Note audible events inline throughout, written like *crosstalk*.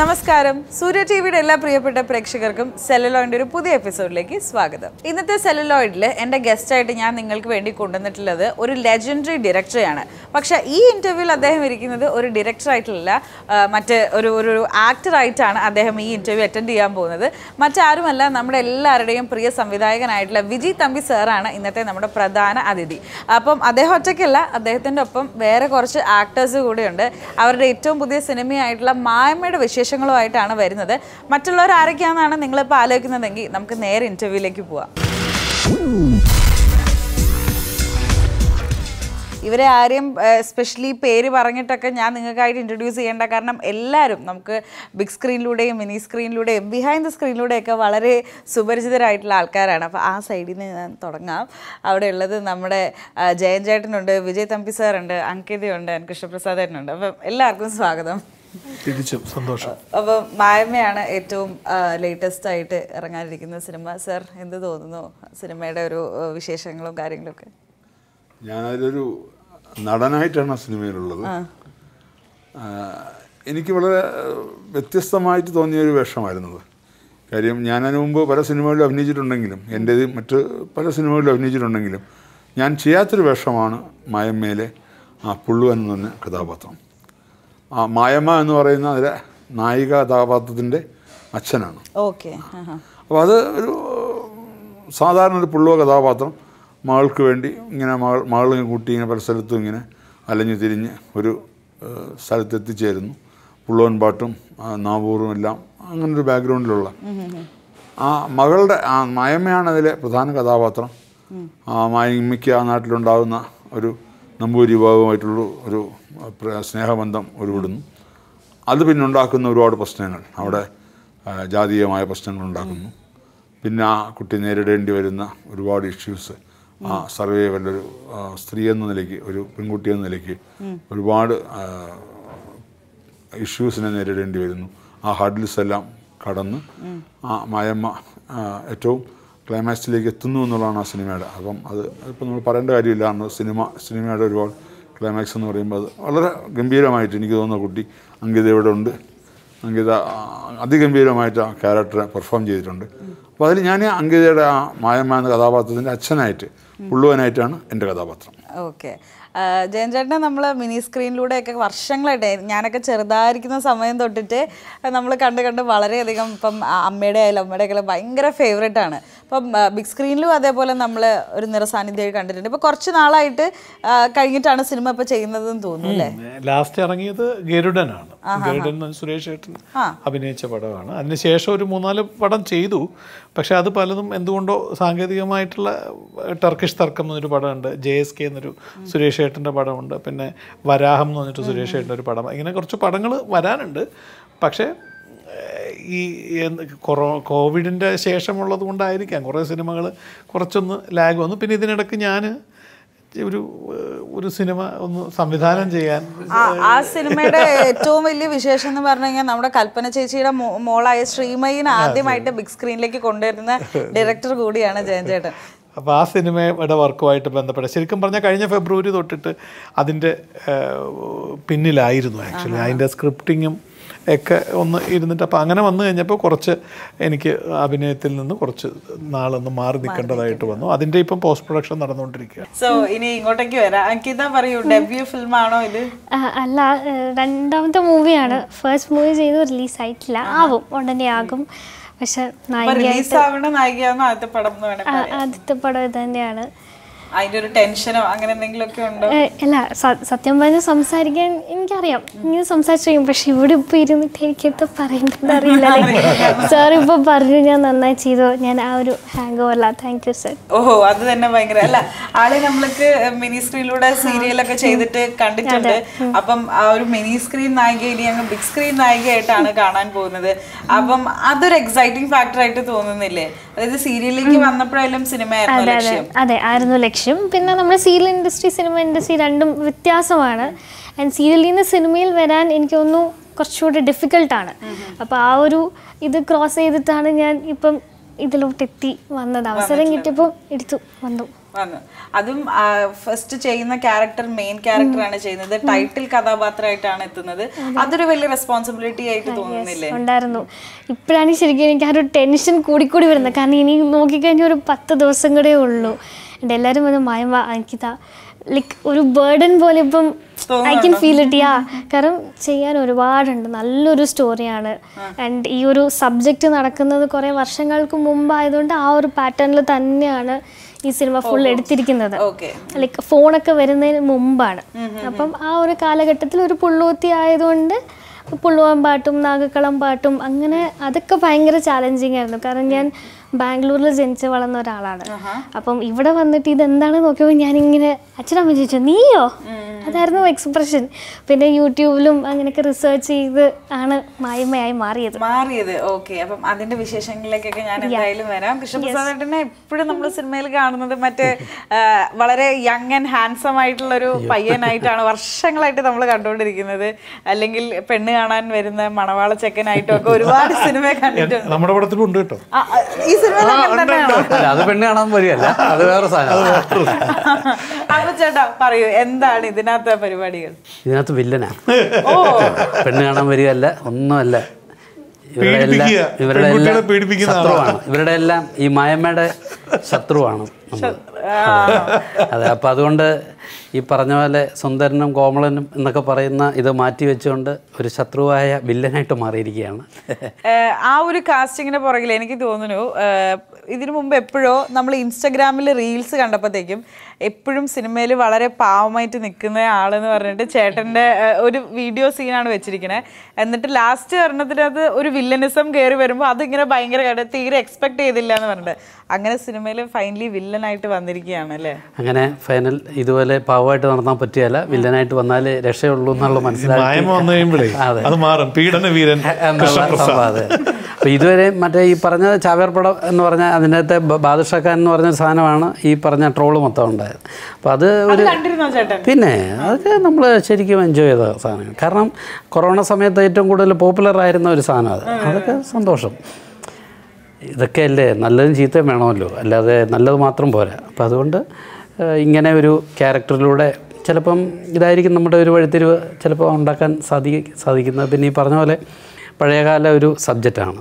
നമസ്കാരം സൂര്യ ടി വിയുടെ എല്ലാ പ്രിയപ്പെട്ട പ്രേക്ഷകർക്കും സെലലോയിന്റെ ഒരു പുതിയ എപ്പിസോഡിലേക്ക് സ്വാഗതം ഇന്നത്തെ സെലലോയിഡിൽ എൻ്റെ ഗസ്റ്റായിട്ട് ഞാൻ നിങ്ങൾക്ക് വേണ്ടി കൊണ്ടുവന്നിട്ടുള്ളത് ഒരു ലെജൻഡറി ഡയറക്ടറെയാണ് പക്ഷെ ഈ ഇന്റർവ്യൂവിൽ അദ്ദേഹം ഇരിക്കുന്നത് ഒരു ആയിട്ടല്ല മറ്റ് ഒരു ഒരു ആക്ടർ ആയിട്ടാണ് അദ്ദേഹം ഈ ഇൻ്റർവ്യൂ അറ്റൻഡ് ചെയ്യാൻ പോകുന്നത് മറ്റാരുമല്ല നമ്മുടെ എല്ലാവരുടെയും പ്രിയ സംവിധായകനായിട്ടുള്ള വിജി തമ്പി സാറാണ് ഇന്നത്തെ നമ്മുടെ പ്രധാന അതിഥി അപ്പം അദ്ദേഹം ഒറ്റയ്ക്കല്ല അദ്ദേഹത്തിൻ്റെ ഒപ്പം വേറെ കുറച്ച് ആക്ടേഴ്സ് കൂടെയുണ്ട് അവരുടെ ഏറ്റവും പുതിയ സിനിമയായിട്ടുള്ള മായമ്മയുടെ വിശേഷം വിശേഷങ്ങളുമായിട്ടാണ് വരുന്നത് മറ്റുള്ളവർ ആരൊക്കെയാണെന്നാണ് നിങ്ങളിപ്പോൾ ആലോചിക്കുന്നതെങ്കിൽ നമുക്ക് നേരെ ഇൻ്റർവ്യൂയിലേക്ക് പോവാം ഇവരെ ആരെയും സ്പെഷ്യലി പേര് പറഞ്ഞിട്ടൊക്കെ ഞാൻ നിങ്ങൾക്കായിട്ട് ഇൻട്രൊഡ്യൂസ് ചെയ്യേണ്ട കാരണം എല്ലാവരും നമുക്ക് ബിഗ് സ്ക്രീനിലൂടെയും മിനി സ്ക്രീനിലൂടെയും ബിഹൈൻഡ് ദ സ്ക്രീനിലൂടെയൊക്കെ വളരെ സുപരിചിതരായിട്ടുള്ള ആൾക്കാരാണ് അപ്പോൾ ആ സൈഡിൽ നിന്ന് ഞാൻ തുടങ്ങാം അവിടെ ഉള്ളത് നമ്മുടെ ജയൻ ചേട്ടനുണ്ട് വിജയ് തമ്പി സാറുണ്ട് അങ്കിതയുണ്ട് കൃഷ്ണപ്രസാദേട്ടനുണ്ട് അപ്പം എല്ലാവർക്കും സ്വാഗതം തികച്ചും സന്തോഷം അപ്പോൾ മായ്മയാണ് ഏറ്റവും ലേറ്റസ്റ്റ് ആയിട്ട് ഇറങ്ങാനിരിക്കുന്ന സിനിമ സർ എന്ത് തോന്നുന്നു സിനിമയുടെ ഒരു വിശേഷങ്ങളും കാര്യങ്ങളൊക്കെ ഞാനതിലൊരു നടനായിട്ടാണ് ആ സിനിമയിലുള്ളത് എനിക്ക് വളരെ വ്യത്യസ്തമായിട്ട് തോന്നിയ ഒരു വേഷമായിരുന്നു കാര്യം ഞാൻ മുമ്പ് പല സിനിമകളിലും അഭിനയിച്ചിട്ടുണ്ടെങ്കിലും എൻ്റേത് മറ്റ് പല സിനിമകളിലും അഭിനയിച്ചിട്ടുണ്ടെങ്കിലും ഞാൻ ചെയ്യാത്തൊരു വേഷമാണ് മായമ്മയിലെ ആ പുള്ളുവൻ എന്ന കഥാപാത്രം ആ മായമ്മ എന്ന് പറയുന്ന അതിലെ നായിക കഥാപാത്രത്തിൻ്റെ അച്ഛനാണ് ഓക്കെ അപ്പോൾ അത് ഒരു സാധാരണ ഒരു പുള്ളുവ കഥാപാത്രം മകൾക്ക് വേണ്ടി ഇങ്ങനെ മകൾ മകളിനെ കൂട്ടി ഇങ്ങനെ പല സ്ഥലത്തും ഇങ്ങനെ അലഞ്ഞു തിരിഞ്ഞ് ഒരു എത്തിച്ചേരുന്നു പുള്ളുവൻ പാട്ടും നാവൂറും എല്ലാം അങ്ങനൊരു ബാക്ക്ഗ്രൗണ്ടിലുള്ള ആ മകളുടെ ആ മായമ്മയാണ് അതിലെ പ്രധാന കഥാപാത്രം ആ മായമ്മയ്ക്ക് ആ നാട്ടിലുണ്ടാകുന്ന ഒരു നമ്പൂരി വിഭാഗവുമായിട്ടുള്ള ഒരു സ്നേഹബന്ധം ഉരുവിടുന്നു അത് പിന്നെ ഉണ്ടാക്കുന്ന ഒരുപാട് പ്രശ്നങ്ങൾ അവിടെ ജാതീയമായ പ്രശ്നങ്ങൾ ഉണ്ടാക്കുന്നു പിന്നെ ആ കുട്ടി നേരിടേണ്ടി വരുന്ന ഒരുപാട് ഇഷ്യൂസ് ആ സർവൈവലിൻ്റെ ഒരു സ്ത്രീ എന്ന നിലയ്ക്ക് ഒരു പെൺകുട്ടി എന്ന നിലയ്ക്ക് ഒരുപാട് ഇഷ്യൂസിനെ നേരിടേണ്ടി വരുന്നു ആ ഹർഡിൽസ് എല്ലാം കടന്ന് ആ മായമ്മ ഏറ്റവും ക്ലൈമാക്സിലേക്ക് എത്തുന്നു എന്നുള്ളതാണ് ആ സിനിമയുടെ അപ്പം അത് ഇപ്പം നമ്മൾ പറയേണ്ട കാര്യമില്ല അന്ന് സിനിമ സിനിമയുടെ ഒരുപാട് ക്ലൈമാക്സ് എന്ന് പറയുമ്പോൾ അത് വളരെ ഗംഭീരമായിട്ട് എനിക്ക് തോന്നുന്ന കുട്ടി അങ്കിത ഇവിടെ ഉണ്ട് അങ്കിത അതിഗംഭീരമായിട്ട് ആ ക്യാരക്ടറെ പെർഫോം ചെയ്തിട്ടുണ്ട് അപ്പോൾ അതിൽ ഞാൻ അങ്കിതയുടെ ആ മായമ്മ എന്ന കഥാപാത്രത്തിൻ്റെ അച്ഛനായിട്ട് ഉള്ളുവനായിട്ടാണ് എൻ്റെ കഥാപാത്രം ഓക്കെ ജയൻ ചേട്ടനെ നമ്മൾ മിനി സ്ക്രീനിലൂടെയൊക്കെ വർഷങ്ങളായിട്ട് ഞാനൊക്കെ ചെറുതായിരിക്കുന്ന സമയം തൊട്ടിട്ട് നമ്മൾ കണ്ട് കണ്ട് വളരെയധികം ഇപ്പം അമ്മയുടെ ആയാലും അമ്മയുടെ ഒക്കെ ഭയങ്കര ഫേവറേറ്റ് ആണ് ഇപ്പം ബിഗ് സ്ക്രീനിലും അതേപോലെ നമ്മൾ ഒരു നിറസാന്നിധ്യം കണ്ടിട്ടുണ്ട് ഇപ്പം കുറച്ച് നാളായിട്ട് കഴിഞ്ഞിട്ടാണ് സിനിമ ഇപ്പം ചെയ്യുന്നതെന്ന് തോന്നുന്നു അല്ലേ ലാസ്റ്റ് ഇറങ്ങിയത് ഗരുഡനാണ് ഗരുഡൻ സുരേഷ് ഏട്ടൻ അഭിനയിച്ച പടമാണ് അതിനുശേഷം ഒരു മൂന്നാല് പടം ചെയ്തു പക്ഷെ അത് പലതും എന്തുകൊണ്ടോ സാങ്കേതികമായിട്ടുള്ള ടർക്കിഷ് തർക്കം എന്നൊരു പടമുണ്ട് ജെ എസ് കെ എന്നൊരു സുരേഷ് ഏട്ടൻ്റെ പടമുണ്ട് പിന്നെ വരാഹം എന്ന് പറഞ്ഞിട്ട് സുരേഷ് ഏട്ടൻ്റെ ഒരു പടം ഇങ്ങനെ കുറച്ച് പടങ്ങൾ വരാനുണ്ട് പക്ഷേ ഈ കൊറോ കോവിഡിൻ്റെ ശേഷമുള്ളത് കൊണ്ടായിരിക്കാം കുറേ സിനിമകൾ കുറച്ചൊന്ന് ലാഗ് വന്നു പിന്നെ ഇതിനിടയ്ക്ക് ഞാൻ ഒരു ഒരു സിനിമ ഒന്ന് സംവിധാനം ചെയ്യാൻ ആ സിനിമയുടെ ഏറ്റവും വലിയ വിശേഷം എന്ന് പറഞ്ഞു കഴിഞ്ഞാൽ നമ്മുടെ കൽപ്പന ചേച്ചിയുടെ മോളായ ശ്രീമയിനെ ആദ്യമായിട്ട് ബിഗ് സ്ക്രീനിലേക്ക് കൊണ്ടുവരുന്ന ഡയറക്ടർ കൂടിയാണ് ജയൻ ചേട്ടൻ അപ്പോൾ ആ സിനിമയുടെ വർക്കുമായിട്ട് ബന്ധപ്പെട്ട ശരിക്കും പറഞ്ഞാൽ കഴിഞ്ഞ ഫെബ്രുവരി തൊട്ടിട്ട് അതിൻ്റെ പിന്നിലായിരുന്നു ആക്ച്വലി അതിൻ്റെ സ്ക്രിപ്റ്റിങ്ങും ഒക്കെ ഒന്ന് ഇരുന്നിട്ട് അപ്പോൾ അങ്ങനെ വന്നു കഴിഞ്ഞപ്പോൾ കുറച്ച് എനിക്ക് അഭിനയത്തിൽ നിന്ന് കുറച്ച് നാളൊന്ന് മാറി നിൽക്കേണ്ടതായിട്ട് വന്നു അതിൻ്റെ ഇപ്പം പോസ്റ്റ് പ്രൊഡക്ഷൻ നടന്നുകൊണ്ടിരിക്കുക സോ ഇനി ഇങ്ങോട്ടേക്ക് വരാം പറയൂ ഡെബ്യൂ ഫിലിമാണോ ഇത് അല്ല രണ്ടാമത്തെ മൂവിയാണ് ഫസ്റ്റ് മൂവി ചെയ്ത് ആയിട്ടില്ല ആവും ഉടനെ ആകും പക്ഷെ നായിക ആദ്യത്തെ പടം ഇത് തന്നെയാണ് ഉണ്ടോ അല്ല സത്യം പറഞ്ഞ് സംസാരിക്കാൻ എനിക്കറിയാം ഇങ്ങനെ സംസാരിച്ചു പക്ഷെ ഇവിടെ ഇപ്പൊ ഇരുന്നിട്ട് എനിക്ക് എന്താ പറയേണ്ടത് അറിയില്ല സാർ *laughs* ഇപ്പൊ പറഞ്ഞു ഞാൻ നന്നായി ചെയ്തു ഞാൻ ആ ഒരു hangover thank you sir ഓഹോ അത് തന്നെ ഭയങ്കര അല്ല ആളെ നമ്മൾക്ക് മിനി സ്ക്രീനിലൂടെ സീരിയലൊക്കെ ചെയ്തിട്ട് കണ്ടിട്ടുണ്ട് അപ്പം ആ ഒരു മിനി സ്ക്രീൻ നായിക ഇനി അങ്ങ് ബിഗ് സ്ക്രീൻ നായികയായിട്ടാണ് കാണാൻ പോകുന്നത് അപ്പം അതൊരു എക്സൈറ്റിംഗ് ഫാക്ടർ ആയിട്ട് തോന്നുന്നില്ലേ അതായത് സീരിയലിലേക്ക് വന്നപ്പോഴായാലും സിനിമ ആയിരുന്നു ലക്ഷ്യം അതെ ആയിരുന്നു ലക്ഷ്യം ലക്ഷ്യം പിന്നെ നമ്മുടെ സീരിയൽ ഇൻഡസ്ട്രി സിനിമ ഇൻഡസ്ട്രി രണ്ടും വ്യത്യാസമാണ് ആൻഡ് സീരിയലിൽ നിന്ന് സിനിമയിൽ വരാൻ എനിക്ക് തോന്നുന്നു കുറച്ചുകൂടി ഡിഫിക്കൽട്ടാണ് അപ്പോൾ ആ ഒരു ഇത് ക്രോസ് ചെയ്തിട്ടാണ് ഞാൻ ഇപ്പം ഇതിലോട്ട് എത്തി വന്നത് അവസരം കിട്ടിയപ്പോൾ എടുത്തു വന്നു അതും ഫസ്റ്റ് ചെയ്യുന്ന ക്യാരക്ടർ മെയിൻ ക്യാരക്ടറാണ് ചെയ്യുന്നത് ടൈറ്റിൽ കഥാപാത്രമായിട്ടാണ് എത്തുന്നത് അതൊരു വലിയ റെസ്പോൺസിബിലിറ്റി ആയിട്ട് തോന്നുന്നില്ലേ ഉണ്ടായിരുന്നു ഇപ്പോഴാണ് ശരിക്കും എനിക്ക് ആ ഒരു ടെൻഷൻ കൂടിക്കൂടി വരുന്നത് കാരണം ഇനി നോക്കിക്കഴിഞ്ഞാൽ ഒരു പത്ത് ദിവസം കൂടെ ഉള്ളൂ ആൻഡ് എല്ലാവരും വന്ന് മായം എനിക്കിത ലൈക്ക് ഒരു ബേർഡൻ പോലെ ഇപ്പം ഐ കൻ ഫീൽ ഇട്ട് യാ കാരണം ചെയ്യാൻ ഒരുപാടുണ്ട് നല്ലൊരു സ്റ്റോറിയാണ് ആൻഡ് ഈ ഒരു സബ്ജക്റ്റ് നടക്കുന്നത് കുറേ വർഷങ്ങൾക്ക് മുമ്പായതുകൊണ്ട് ആ ഒരു പാറ്റേണിൽ തന്നെയാണ് ഈ സിനിമ ഫുൾ എടുത്തിരിക്കുന്നത് ലൈക്ക് ഫോണൊക്കെ വരുന്നതിന് മുമ്പാണ് അപ്പം ആ ഒരു കാലഘട്ടത്തിൽ ഒരു പുള്ളൂത്തി ആയതുകൊണ്ട് പുള്ളുവൻ പാട്ടും നാഗക്കളം പാട്ടും അങ്ങനെ അതൊക്കെ ഭയങ്കര ചാലഞ്ചിങ് ആയിരുന്നു കാരണം ഞാൻ ബാംഗ്ലൂരിൽ ജനിച്ച് വളർന്ന ഒരാളാണ് അപ്പം ഇവിടെ വന്നിട്ട് ഇതെന്താണെന്ന് നോക്കിയപ്പോൾ ഞാനിങ്ങനെ അച്ഛനമ്മ ചോദിച്ചു നീയോ അതായിരുന്നു എക്സ്പ്രഷൻ പിന്നെ യൂട്യൂബിലും അങ്ങനെയൊക്കെ റിസർച്ച് ചെയ്ത് ആണ് മായ്മയായി മാറിയത് മാറിയത് ഓക്കെ അപ്പം അതിന്റെ വിശേഷങ്ങളിലേക്കൊക്കെ ഞാൻ എന്തായാലും വരാം കൃഷ്ണപ്രസാദേട്ടനെ എപ്പോഴും നമ്മൾ സിനിമയിൽ കാണുന്നത് മറ്റേ വളരെ യങ് ആൻഡ് ഹാൻസം ആയിട്ടുള്ള ഒരു പയ്യനായിട്ടാണ് വർഷങ്ങളായിട്ട് നമ്മൾ കണ്ടുകൊണ്ടിരിക്കുന്നത് അല്ലെങ്കിൽ പെണ്ണ് കാണാൻ വരുന്ന മണവാള ചെക്കനായിട്ടും ഒക്കെ ഒരുപാട് സിനിമ കണ്ടിട്ടുണ്ട് നമ്മുടെ പടത്തിലും ഉണ്ട് കേട്ടോ ഈ സിനിമ അത് പെണ്ണ് കാണാൻ അത് വേറെ സാധനം അപ്പൊ ചേട്ടാ പറയൂ എന്താണ് ഇതിനകത്ത് ഇതിനകത്തെ പരിപാടികൾ ഇതിനകത്ത് വില്ലനാ പെണ്ണ് കാണാൻ വരികയല്ല ഒന്നുമല്ല ഇവരുടെ എല്ലാം ഇവരുടെ എല്ലാം ഈ മായമ്മയുടെ ശത്രുവാണ് അതെ അപ്പം അതുകൊണ്ട് ഈ പറഞ്ഞ പോലെ സുന്ദരനും കോമളനും എന്നൊക്കെ പറയുന്ന ഇത് മാറ്റി വെച്ചുകൊണ്ട് ഒരു ശത്രുവായ വില്ലനായിട്ട് മാറിയിരിക്കുകയാണ് ആ ഒരു കാസ്റ്റിങ്ങിന് പുറകിൽ എനിക്ക് തോന്നുന്നു ഇതിനു മുമ്പ് എപ്പോഴോ നമ്മൾ ഇൻസ്റ്റഗ്രാമിൽ റീൽസ് കണ്ടപ്പോഴത്തേക്കും എപ്പോഴും സിനിമയിൽ വളരെ പാവമായിട്ട് നിൽക്കുന്ന ആളെന്ന് പറഞ്ഞിട്ട് ചേട്ടൻ്റെ ഒരു വീഡിയോ സീനാണ് വെച്ചിരിക്കുന്നത് എന്നിട്ട് ലാസ്റ്റ് ഒരെണ്ണത്തിനകത്ത് ഒരു വില്ലനിസം കയറി വരുമ്പോൾ അതിങ്ങനെ ഭയങ്കര തീരെ എക്സ്പെക്ട് ചെയ്തില്ല എന്ന് പറഞ്ഞിട്ട് അങ്ങനെ സിനിമയിൽ ഫൈനലി വില്ലനായിട്ട് വന്നിരിക്കുകയാണ് അല്ലേ അങ്ങനെ ഫൈനൽ ഇതുപോലെ പാവമായിട്ട് നടത്താൻ പറ്റിയല്ല വില്ലനായിട്ട് വന്നാൽ രക്ഷയുള്ളൂ എന്നുള്ള മനസ്സിലായി അത് മാറും പീഡന വീരൻ അതെ അപ്പോൾ ഇതുവരെ മറ്റേ ഈ പറഞ്ഞ ചാവേർപ്പടം എന്ന് പറഞ്ഞ അകത്തെ ബാദുഷാഖാൻ എന്ന് പറഞ്ഞ സാധനമാണ് ഈ പറഞ്ഞ ട്രോള് മൊത്തം ഉണ്ടായത് അപ്പോൾ അത് ഒരു പിന്നെ അതൊക്കെ നമ്മൾ ശരിക്കും എൻജോയ് ചെയ്ത സാധനം കാരണം കൊറോണ സമയത്ത് ഏറ്റവും കൂടുതൽ പോപ്പുലർ ആയിരുന്ന ഒരു സാധനം അത് അതൊക്കെ സന്തോഷം ഇതൊക്കെ അല്ലേ നല്ലതും ചീത്തയും വേണമല്ലോ അല്ലാതെ നല്ലത് മാത്രം പോരാ അപ്പോൾ അതുകൊണ്ട് ഇങ്ങനെ ഒരു ക്യാരക്ടറിലൂടെ ചിലപ്പം ഇതായിരിക്കും നമ്മുടെ ഒരു വഴിത്തിരിവ് ചിലപ്പോൾ ഉണ്ടാക്കാൻ സാധി സാധിക്കുന്നത് പിന്നെ ഈ പറഞ്ഞ പോലെ പഴയകാല ഒരു സബ്ജക്റ്റാണ്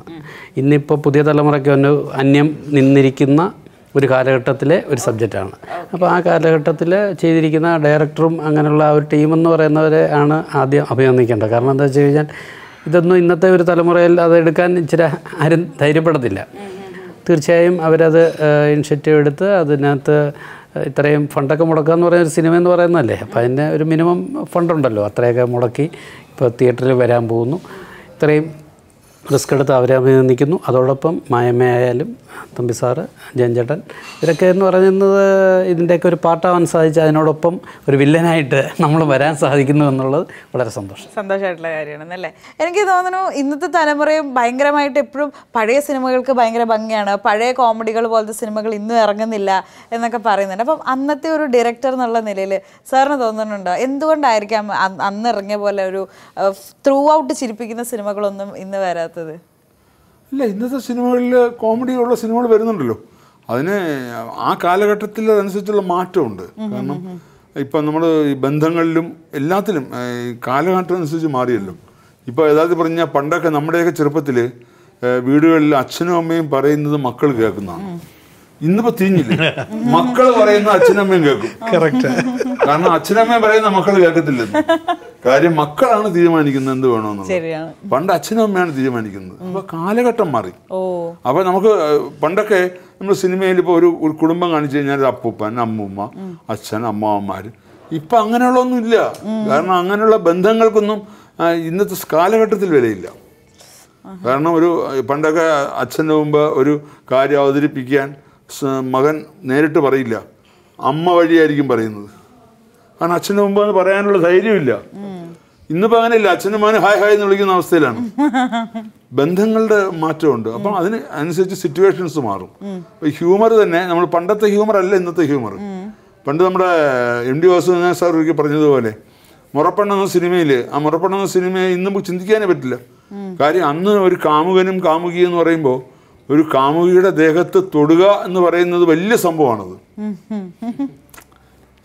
ഇന്നിപ്പോൾ പുതിയ തലമുറയ്ക്ക് ഒന്ന് അന്യം നിന്നിരിക്കുന്ന ഒരു കാലഘട്ടത്തിലെ ഒരു സബ്ജക്റ്റാണ് അപ്പോൾ ആ കാലഘട്ടത്തിൽ ചെയ്തിരിക്കുന്ന ഡയറക്ടറും അങ്ങനെയുള്ള ഒരു ടീമെന്ന് പറയുന്നവരെ ആണ് ആദ്യം അഭിനന്ദിക്കേണ്ടത് കാരണം എന്താ വെച്ച് കഴിഞ്ഞാൽ ഇതൊന്നും ഇന്നത്തെ ഒരു തലമുറയിൽ എടുക്കാൻ ഇച്ചിരി ആരും ധൈര്യപ്പെടത്തില്ല തീർച്ചയായും അവരത് ഇനിഷ്യേറ്റീവ് എടുത്ത് അതിനകത്ത് ഇത്രയും ഫണ്ടൊക്കെ മുടക്കുക എന്ന് പറയുന്ന ഒരു സിനിമ എന്ന് പറയുന്നതല്ലേ അപ്പോൾ അതിൻ്റെ ഒരു മിനിമം ഫണ്ടുണ്ടല്ലോ അത്രയൊക്കെ മുടക്കി ഇപ്പോൾ തിയേറ്ററിൽ വരാൻ പോകുന്നു treme റിസ്ക് എടുത്ത് അവരെ അഭിനന്ദിക്കുന്നു അതോടൊപ്പം മായമ്മയായാലും തമ്പി സാറ് ജയൻചേട്ടൻ ഇവരൊക്കെ എന്ന് പറയുന്നത് ഇതിൻ്റെയൊക്കെ ഒരു പാട്ടാവാൻ സാധിച്ച അതിനോടൊപ്പം ഒരു വില്ലനായിട്ട് നമ്മൾ വരാൻ സാധിക്കുന്നു എന്നുള്ളത് വളരെ സന്തോഷം സന്തോഷമായിട്ടുള്ള കാര്യമാണ് അല്ലേ എനിക്ക് തോന്നുന്നു ഇന്നത്തെ തലമുറയും ഭയങ്കരമായിട്ട് എപ്പോഴും പഴയ സിനിമകൾക്ക് ഭയങ്കര ഭംഗിയാണ് പഴയ കോമഡികൾ പോലത്തെ സിനിമകൾ ഇന്നും ഇറങ്ങുന്നില്ല എന്നൊക്കെ പറയുന്നുണ്ട് അപ്പം അന്നത്തെ ഒരു ഡയറക്ടർ എന്നുള്ള നിലയിൽ സാറിന് തോന്നുന്നുണ്ടോ എന്തുകൊണ്ടായിരിക്കാം അന്ന് ഇറങ്ങിയ പോലെ ഒരു ത്രൂ ഔട്ട് ചിരിപ്പിക്കുന്ന സിനിമകളൊന്നും ഇന്ന് വരാത്തത് ചെയ്യാത്തത് ഇല്ല ഇന്നത്തെ സിനിമകളിൽ കോമഡിയുള്ള സിനിമകൾ വരുന്നുണ്ടല്ലോ അതിന് ആ കാലഘട്ടത്തിൽ അതനുസരിച്ചുള്ള മാറ്റമുണ്ട് കാരണം ഇപ്പം നമ്മൾ ഈ ബന്ധങ്ങളിലും എല്ലാത്തിലും കാലഘട്ടം അനുസരിച്ച് മാറിയല്ലോ ഇപ്പോൾ ഏതാണ്ട് പറഞ്ഞാൽ പണ്ടൊക്കെ നമ്മുടെയൊക്കെ ചെറുപ്പത്തിൽ വീടുകളിൽ അച്ഛനും അമ്മയും പറയുന്നത് മക്കൾ കേൾക്കുന്നതാണ് ഇന്നിപ്പോ തിരിഞ്ഞില്ലേ *laughs* മക്കള് പറയുന്ന അച്ഛനമ്മയും കേൾക്കും കറക്റ്റ് കാരണം അച്ഛനമ്മയും പറയുന്ന മക്കൾ കേൾക്കത്തില്ല കാര്യം മക്കളാണ് തീരുമാനിക്കുന്നത് എന്ത് വേണമെന്നുള്ളത് പണ്ട് അച്ഛനമ്മയാണ് തീരുമാനിക്കുന്നത് അപ്പൊ കാലഘട്ടം മാറി അപ്പൊ നമുക്ക് പണ്ടൊക്കെ നമ്മൾ സിനിമയിൽ ഇപ്പൊ ഒരു ഒരു കുടുംബം കാണിച്ചു കഴിഞ്ഞാൽ അപ്പൂപ്പൻ അമ്മൂമ്മ അച്ഛൻ അമ്മാവന്മാര് ഇപ്പൊ അങ്ങനെയുള്ള ഒന്നും ഇല്ല കാരണം അങ്ങനെയുള്ള ബന്ധങ്ങൾക്കൊന്നും ഇന്നത്തെ കാലഘട്ടത്തിൽ വിലയില്ല കാരണം ഒരു പണ്ടൊക്കെ അച്ഛൻ്റെ മുമ്പ് ഒരു കാര്യം അവതരിപ്പിക്കാൻ മകൻ നേരിട്ട് പറയില്ല അമ്മ വഴിയായിരിക്കും പറയുന്നത് കാരണം അച്ഛൻ്റെ മുമ്പ് അത് പറയാനുള്ള ധൈര്യമില്ല ഇന്നിപ്പോൾ അങ്ങനെയല്ല അച്ഛനും മകനും ഹായ് ഹായ് എന്ന് വിളിക്കുന്ന അവസ്ഥയിലാണ് ബന്ധങ്ങളുടെ മാറ്റമുണ്ട് അപ്പം അതിന് അനുസരിച്ച് സിറ്റുവേഷൻസ് മാറും ഹ്യൂമർ തന്നെ നമ്മൾ പണ്ടത്തെ ഹ്യൂമർ അല്ല ഇന്നത്തെ ഹ്യൂമർ പണ്ട് നമ്മുടെ എം ഡി വാസു സാർ ഒരിക്കൽ പറഞ്ഞതുപോലെ മുറപ്പെണ്ണെന്ന സിനിമയിൽ ആ മുറപ്പെണ്ണെന്ന സിനിമയെ ഇന്നും ചിന്തിക്കാനേ പറ്റില്ല കാര്യം അന്ന് ഒരു കാമുകനും കാമുകി എന്ന് പറയുമ്പോൾ ഒരു കാമുകിയുടെ ദേഹത്ത് തൊടുക എന്ന് പറയുന്നത് വലിയ സംഭവമാണത്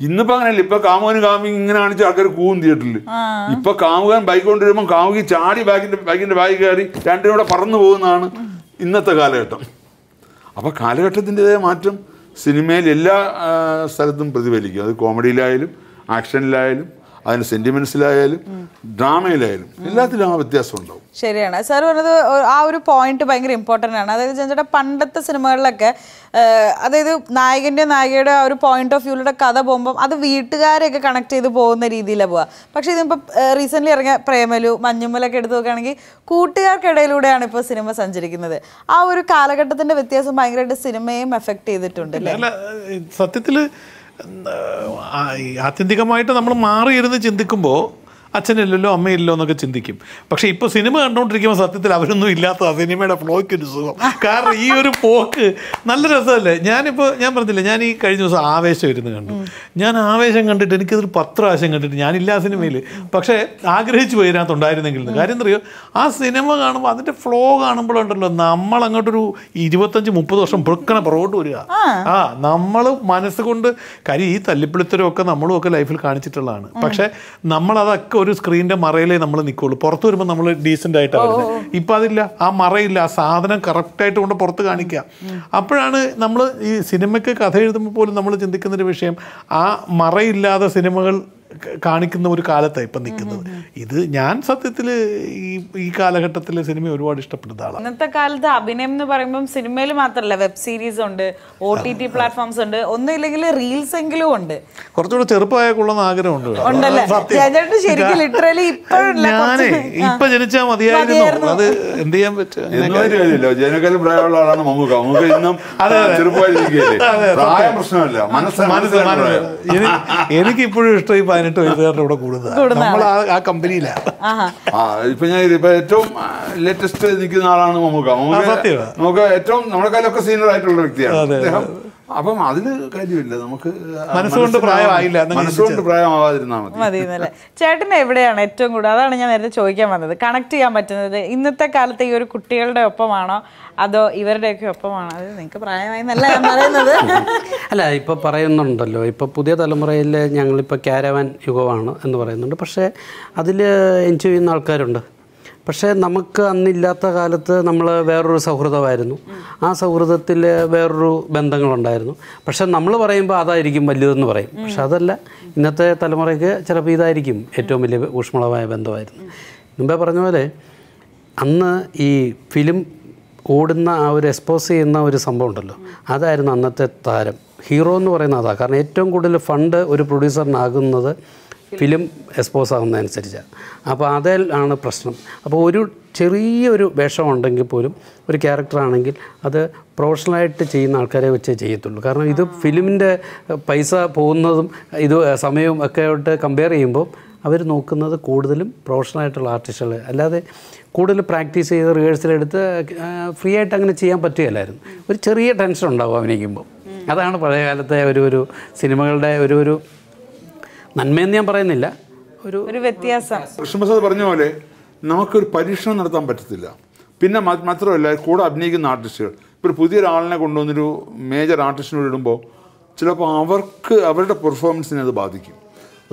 ഇന്നിപ്പോ അങ്ങനെയല്ല ഇപ്പൊ കാമുകന് കാമുകി ഇങ്ങനെ കാണിച്ച് ആൾക്കാർ കൂവും തിയേറ്ററിൽ ഇപ്പൊ കാമുകൻ ബൈക്ക് കൊണ്ടുവരുമ്പോൾ കാമുകി ചാടി ബാഗിന്റെ ബാഗിന്റെ ബാഗ് കയറി രണ്ടിനും കൂടെ പറന്നു പോകുന്നതാണ് ഇന്നത്തെ കാലഘട്ടം അപ്പൊ കാലഘട്ടത്തിൻ്റെതായ മാറ്റം സിനിമയിൽ എല്ലാ സ്ഥലത്തും പ്രതിഫലിക്കും അത് കോമഡിയിലായാലും ആക്ഷനിലായാലും അതിന് സെന്റിമെന്റ്സിലായാലും ഡ്രാമയിലായാലും എല്ലാത്തിലും ആ വ്യത്യാസം ഉണ്ടാവും ശരിയാണ് സാർ പറഞ്ഞത് ആ ഒരു പോയിന്റ് ഭയങ്കര ഇമ്പോർട്ടൻ്റ് ആണ് അതായത് ചേച്ചിയുടെ പണ്ടത്തെ സിനിമകളിലൊക്കെ അതായത് നായകൻ്റെ നായികയുടെ ആ ഒരു പോയിന്റ് ഓഫ് വ്യൂലൂടെ കഥ പോകുമ്പോൾ അത് വീട്ടുകാരെയൊക്കെ കണക്ട് ചെയ്ത് പോകുന്ന രീതിയിലാണ് പോവുക പക്ഷേ ഇതിപ്പോൾ റീസെൻ്റ്ലി ഇറങ്ങിയ പ്രേമലു മഞ്ഞുമ്മലൊക്കെ എടുത്ത് നോക്കുകയാണെങ്കിൽ കൂട്ടുകാർക്കിടയിലൂടെയാണ് ഇപ്പോൾ സിനിമ സഞ്ചരിക്കുന്നത് ആ ഒരു കാലഘട്ടത്തിൻ്റെ വ്യത്യാസം ഭയങ്കരമായിട്ട് സിനിമയും എഫക്റ്റ് ചെയ്തിട്ടുണ്ട് സത്യത്തിൽ ആത്യന്തികമായിട്ട് നമ്മൾ മാറിയിരുന്ന് ചിന്തിക്കുമ്പോൾ അച്ഛനില്ലല്ലോ അമ്മയില്ലല്ലോ എന്നൊക്കെ ചിന്തിക്കും പക്ഷെ ഇപ്പൊ സിനിമ കണ്ടുകൊണ്ടിരിക്കുമ്പോൾ സത്യത്തിൽ അവരൊന്നും ഇല്ലാത്ത സിനിമയുടെ ഫ്ലോയ്ക്ക് ഒരു സുഖം കാരണം ഈ ഒരു പോക്ക് നല്ല രസമല്ലേ ഞാനിപ്പോ ഞാൻ പറഞ്ഞില്ലേ ഞാൻ ഈ കഴിഞ്ഞ ദിവസം ആവേശം ഇരുന്ന് കണ്ടു ഞാൻ ആവേശം കണ്ടിട്ട് എനിക്കതൊരു പത്ര പ്രാവശ്യം കണ്ടിട്ട് ഞാനില്ല ആ സിനിമയിൽ പക്ഷെ ആഗ്രഹിച്ചു പോയി അതിനകത്തുണ്ടായിരുന്നെങ്കിൽ കാര്യം അറിയോ ആ സിനിമ കാണുമ്പോൾ അതിന്റെ ഫ്ലോ കാണുമ്പോഴുണ്ടല്ലോ നമ്മൾ അങ്ങോട്ടൊരു ഇരുപത്തഞ്ച് മുപ്പത് വർഷം പൊക്കണ പുറകോട്ട് വരിക ആ നമ്മൾ മനസ്സുകൊണ്ട് കാര്യം ഈ തല്ലിപ്പിളിത്തരമൊക്കെ നമ്മളും ഒക്കെ ലൈഫിൽ കാണിച്ചിട്ടുള്ളതാണ് പക്ഷെ നമ്മളതൊക്കെ ഒരു സ്ക്രീനിന്റെ മറയിലേ നമ്മൾ നിൽക്കുള്ളൂ പുറത്ത് വരുമ്പോൾ നമ്മൾ ഡീസെന്റ് ആയിട്ടാണ് വരുന്നത് ഇപ്പം അതില്ല ആ മറയില്ല ആ സാധനം കറക്റ്റായിട്ട് കൊണ്ട് പുറത്ത് കാണിക്കുക അപ്പോഴാണ് നമ്മൾ ഈ സിനിമയ്ക്ക് കഥ എഴുതുമ്പോൾ പോലും നമ്മൾ ചിന്തിക്കുന്നൊരു വിഷയം ആ മറയില്ലാതെ സിനിമകൾ കാണിക്കുന്ന ഒരു കാലത്താണ് ഇപ്പം നിൽക്കുന്നത് ഇത് ഞാൻ സത്യത്തിൽ ഈ ഈ കാലഘട്ടത്തിലെ സിനിമ ഒരുപാട് ഇഷ്ടപ്പെടുന്ന ആളാണ് ഇന്നത്തെ കാലത്ത് അഭിനയം എന്ന് പറയുമ്പം സിനിമയിൽ മാത്രമല്ല വെബ് സീരീസ് ഉണ്ട് ഒ ടി ടി പ്ലാറ്റ്ഫോംസ് ഉണ്ട് ഒന്നുമില്ലെങ്കിൽ റീൽസ് എങ്കിലും ഉണ്ട് കുറച്ചുകൂടെ ചെറുപ്പമായ കൊള്ളുന്ന ആഗ്രഹമുണ്ട് ലിറ്ററലി ഞാനേ ഇപ്പൊ ജനിച്ചാൽ മതിയായിരുന്നു അത് എന്ത് ചെയ്യാൻ പറ്റില്ല പ്രായമുള്ള ആളാണ് മമ്മൂക്ക എനിക്കിപ്പോഴും ഇഷ്ടം ഈ പതിനെട്ട് വയസ്സുകാരുടെ കൂടെ കൂടുന്നത് നമ്മൾ ആ കമ്പനിയിലാണ് ഇപ്പൊ ഞാൻ ഇപ്പൊ ഏറ്റവും ലേറ്റസ്റ്റ് നിൽക്കുന്ന ആളാണ് നമുക്ക് നമുക്ക് ഏറ്റവും നമ്മുടെ കാലൊക്കെ സീനിയർ ആയിട്ടുള്ള വ്യക്തിയാണ് അദ്ദേഹം അപ്പം അതില് കാര്യമില്ല നമുക്ക് മനസ്സുകൊണ്ട് പ്രായമായില്ല മനസ്സുകൊണ്ട് പ്രായമാവാതിരുന്നാൽ മതി ചേട്ടൻ എവിടെയാണ് ഏറ്റവും കൂടുതൽ അതാണ് ഞാൻ നേരത്തെ ചോദിക്കാൻ വന്നത് കണക്ട് ചെയ്യാൻ പറ്റുന്നത് ഇന്നത്തെ കാലത്ത് ഈ ഒരു കുട്ടികളുടെ ഒപ്പമാണോ അതോ ഇവരുടെയൊക്കെ ഒപ്പമാണോ അത് നിങ്ങൾക്ക് പ്രായമായി എന്നല്ല ഞാൻ പറയുന്നത് *laughs* അല്ല ഇപ്പോൾ പറയുന്നുണ്ടല്ലോ ഇപ്പോൾ പുതിയ തലമുറയിൽ ഞങ്ങളിപ്പോൾ ക്യാരവാൻ യുഗമാണ് എന്ന് പറയുന്നുണ്ട് പക്ഷേ അതിൽ എൻജോയ് ചെയ്യുന്ന ആൾക്കാരുണ്ട് പക്ഷേ നമുക്ക് അന്നില്ലാത്ത കാലത്ത് നമ്മൾ വേറൊരു സൗഹൃദമായിരുന്നു ആ സൗഹൃദത്തിൽ വേറൊരു ബന്ധങ്ങളുണ്ടായിരുന്നു പക്ഷേ നമ്മൾ പറയുമ്പോൾ അതായിരിക്കും വലിയതെന്ന് പറയും പക്ഷെ അതല്ല ഇന്നത്തെ തലമുറയ്ക്ക് ചിലപ്പോൾ ഇതായിരിക്കും ഏറ്റവും വലിയ ഊഷ്മളമായ ബന്ധമായിരുന്നു മുമ്പേ പറഞ്ഞ പോലെ അന്ന് ഈ ഫിലിം ഓടുന്ന ആ ഒരു എക്സ്പോസ് ചെയ്യുന്ന ഒരു സംഭവം ഉണ്ടല്ലോ അതായിരുന്നു അന്നത്തെ താരം ഹീറോ എന്ന് പറയുന്ന അതാണ് കാരണം ഏറ്റവും കൂടുതൽ ഫണ്ട് ഒരു പ്രൊഡ്യൂസറിനാകുന്നത് ഫിലിം എക്സ്പോസ് ആകുന്നതനുസരിച്ച് അപ്പോൾ അതിൽ ആണ് പ്രശ്നം അപ്പോൾ ഒരു ചെറിയൊരു വേഷം ഉണ്ടെങ്കിൽ പോലും ഒരു ക്യാരക്ടറാണെങ്കിൽ അത് പ്രൊഫഷണലായിട്ട് ചെയ്യുന്ന ആൾക്കാരെ വെച്ചേ ചെയ്യത്തുള്ളൂ കാരണം ഇത് ഫിലിമിൻ്റെ പൈസ പോകുന്നതും ഇത് സമയവും ഒക്കെ ആയിട്ട് കമ്പയർ ചെയ്യുമ്പോൾ അവർ നോക്കുന്നത് കൂടുതലും പ്രൊഫഷണലായിട്ടുള്ള ആർട്ടിസ്റ്റുകൾ അല്ലാതെ കൂടുതൽ പ്രാക്ടീസ് ചെയ്ത് റിഹേഴ്സലെടുത്ത് ഫ്രീ ആയിട്ട് അങ്ങനെ ചെയ്യാൻ പറ്റുകയല്ലായിരുന്നു ഒരു ചെറിയ ടെൻഷൻ ഉണ്ടാവും അഭിനയിക്കുമ്പോൾ അതാണ് പഴയ കാലത്തെ ഒരു ഒരു സിനിമകളുടെ ഒരു ഒരു നന്മയെന്ന് ഞാൻ പറയുന്നില്ല ഒരു ഒരു വ്യത്യാസം കൃഷ്ണപ്രസാദ് പറഞ്ഞ പോലെ നമുക്കൊരു പരീക്ഷണം നടത്താൻ പറ്റത്തില്ല പിന്നെ മാത്രമല്ല കൂടെ അഭിനയിക്കുന്ന ആർട്ടിസ്റ്റുകൾ ഇപ്പോൾ പുതിയൊരാളിനെ കൊണ്ടുവന്നൊരു മേജർ ആർട്ടിസ്റ്റിനോട് ഇടുമ്പോൾ ചിലപ്പോൾ അവർക്ക് അവരുടെ പെർഫോമൻസിനെ അത് ബാധിക്കും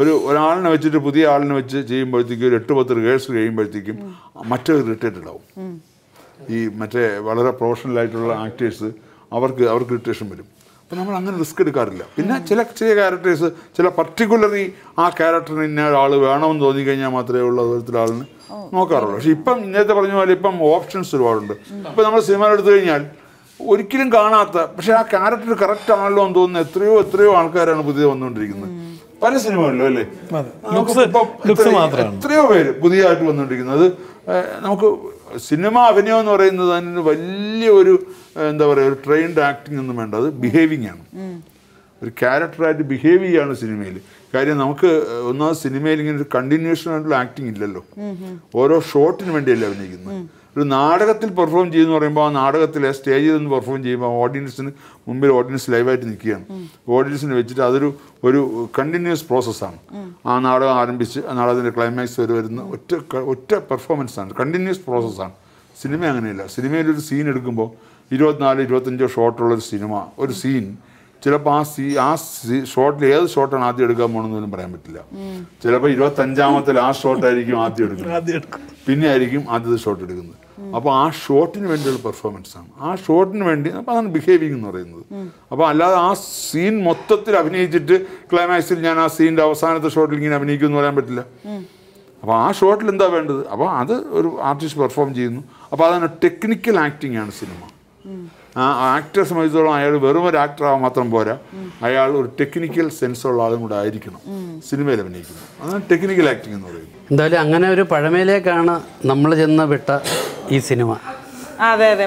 ഒരു ഒരാളിനെ വെച്ചിട്ട് പുതിയ ആളിനെ വെച്ച് ചെയ്യുമ്പോഴത്തേക്കും ഒരു എട്ട് പത്ത് റിഹേഴ്സൽ കഴിയുമ്പോഴത്തേക്കും മറ്റൊരു റിട്ടേറ്റഡ് ആവും ഈ മറ്റേ വളരെ പ്രൊഫഷണൽ ആയിട്ടുള്ള ആക്ടേഴ്സ് അവർക്ക് അവർക്ക് റിട്ടേഷൻ വരും അപ്പം നമ്മൾ അങ്ങനെ റിസ്ക് എടുക്കാറില്ല പിന്നെ ചില ചില ക്യാരക്ടേഴ്സ് ചില പർട്ടിക്കുലർലി ആ ക്യാരക്ടറിന് ഇന്ന ഒരാൾ വേണമെന്ന് തോന്നി കഴിഞ്ഞാൽ മാത്രമേ ഉള്ളൂ അതുപോലത്തെ ആളിന് നോക്കാറുള്ളൂ പക്ഷേ ഇപ്പം നേരത്തെ പറഞ്ഞ പോലെ ഇപ്പം ഓപ്ഷൻസ് ഒരുപാടുണ്ട് ഇപ്പം നമ്മൾ സിനിമ എടുത്തു കഴിഞ്ഞാൽ ഒരിക്കലും കാണാത്ത പക്ഷേ ആ ക്യാരക്ടർ കറക്റ്റ് ആണല്ലോ എന്ന് തോന്നുന്ന എത്രയോ എത്രയോ ആൾക്കാരാണ് പുതിയ വന്നുകൊണ്ടിരിക്കുന്നത് പല സിനിമകളിലും അല്ലേ എത്രയോ പേര് പുതിയതായിട്ട് വന്നുകൊണ്ടിരിക്കുന്നത് നമുക്ക് സിനിമ അഭിനയം എന്ന് പറയുന്നത് അതിന് വലിയ ഒരു എന്താ പറയുക ഒരു ട്രെയിൻഡ് ആക്ടിങ് ഒന്നും വേണ്ട അത് ബിഹേവിങ് ആണ് ഒരു ക്യാരക്ടറായിട്ട് ബിഹേവ് ചെയ്യാണ് സിനിമയിൽ കാര്യം നമുക്ക് ഒന്നാമത് സിനിമയിൽ ഇങ്ങനെ ഒരു കണ്ടിന്യൂഷൻ ആയിട്ടുള്ള ആക്ടിങ് ഇല്ലല്ലോ ഓരോ ഷോട്ടിന് വേണ്ടിയല്ലേ അഭിനയിക്കുന്നത് ഒരു നാടകത്തിൽ പെർഫോം ചെയ്യുമെന്ന് പറയുമ്പോൾ ആ നാടകത്തിൽ സ്റ്റേജിൽ നിന്ന് പെർഫോം ചെയ്യുമ്പോൾ ഓഡിയൻസിന് മുമ്പിൽ ഓഡിയൻസ് ലൈവായിട്ട് നിൽക്കുകയാണ് ഓഡിയൻസിനെ വെച്ചിട്ട് അതൊരു ഒരു കണ്ടിന്യൂസ് പ്രോസസ്സാണ് ആ നാടകം ആരംഭിച്ച് ആ നാടകത്തിൻ്റെ ക്ലൈമാക്സ് വരെ വരുന്ന ഒറ്റ ഒറ്റ പെർഫോമൻസാണ് കണ്ടിന്യൂസ് പ്രോസസ്സാണ് സിനിമ അങ്ങനെയല്ല സിനിമയിൽ ഒരു സീൻ എടുക്കുമ്പോൾ ഇരുപത്തിനാല് ഇരുപത്തഞ്ചോ ഷോട്ടുള്ളൊരു സിനിമ ഒരു സീൻ ചിലപ്പോൾ ആ സീ ആ സീ ഷോട്ടിൽ ഏത് ഷോട്ടാണ് ആദ്യം എടുക്കാൻ പോകണമെന്നൊന്നും പറയാൻ പറ്റില്ല ചിലപ്പോൾ ഇരുപത്തഞ്ചാമത്തെ ആ ഷോട്ടായിരിക്കും ആദ്യം എടുക്കുന്നത് പിന്നെ ആയിരിക്കും ആദ്യത്തെ ഷോട്ട് എടുക്കുന്നത് അപ്പോൾ ആ ഷോട്ടിന് വേണ്ടിയുള്ള പെർഫോമൻസ് ആണ് ആ ഷോട്ടിന് വേണ്ടി അപ്പോൾ അതാണ് ബിഹേവിങ് എന്ന് പറയുന്നത് അപ്പോൾ അല്ലാതെ ആ സീൻ മൊത്തത്തിൽ അഭിനയിച്ചിട്ട് ക്ലൈമാക്സിൽ ഞാൻ ആ സീൻ്റെ അവസാനത്തെ ഷോട്ടിൽ ഇങ്ങനെ അഭിനയിക്കുമെന്ന് പറയാൻ പറ്റില്ല അപ്പോൾ ആ ഷോട്ടിൽ എന്താ വേണ്ടത് അപ്പോൾ അത് ഒരു ആർട്ടിസ്റ്റ് പെർഫോം ചെയ്യുന്നു അപ്പോൾ അതാണ് ടെക്നിക്കൽ ആക്ടിംഗ് ആണ് സിനിമ ആ ആക്ടറെ സംബന്ധിച്ചോളം അയാൾ വെറും ഒരു ആക്ടറാവാൻ മാത്രം പോരാ അയാൾ ഒരു ടെക്നിക്കൽ ഉള്ള ആളും കൂടെ ആയിരിക്കണം സിനിമയിൽ അഭിനയിക്കുന്നത് അതാണ് ടെക്നിക്കൽ ആക്ടിംഗ് എന്ന് പറയുന്നത് എന്തായാലും അങ്ങനെ ഒരു പഴമയിലേക്കാണ് നമ്മൾ ചെന്ന് വിട്ട ഈ സിനിമ അതെ അതെ